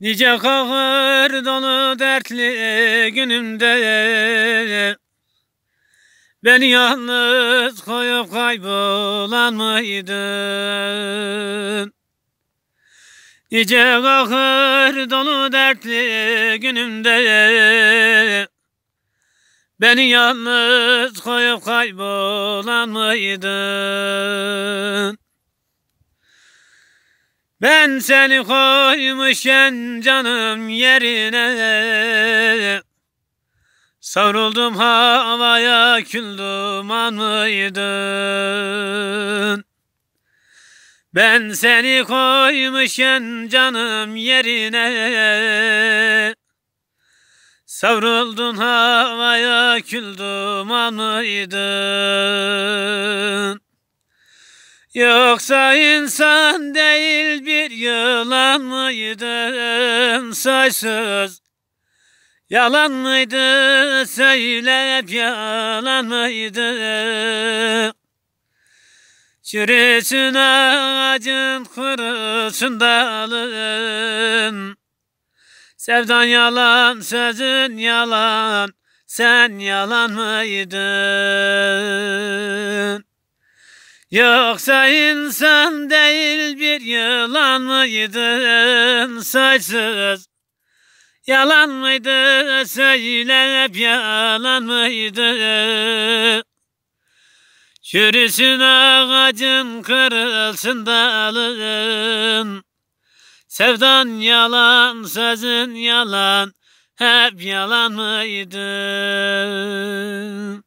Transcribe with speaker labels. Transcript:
Speaker 1: Nice kahır dolu dertli günümde ben yalnız koyup kaybolan mıydın? Nice ağır dolu dertli günümde Beni yalnız koyup kaybolan mıydın? Ben seni koymuşken canım yerine Savruldum havaya kül duman mıydın? Ben seni koymuşken canım yerine Savruldun havaya kül duman mıydın? Yoksa insan değil bir yılan mıydın saysız? Yalan mıydı söyleyip yalan mıydı? Çürüsün ağacın kurusun dalın. Sevdan yalan, sözün yalan, sen yalan mıydın? Yoksa insan değil bir yılan mıydın saçsız? Yalan mıydı söyle hep yalan mıydı? Çürüsün ağacın kırılsın dalın. Sevdan yalan sözün yalan hep yalan mıydı?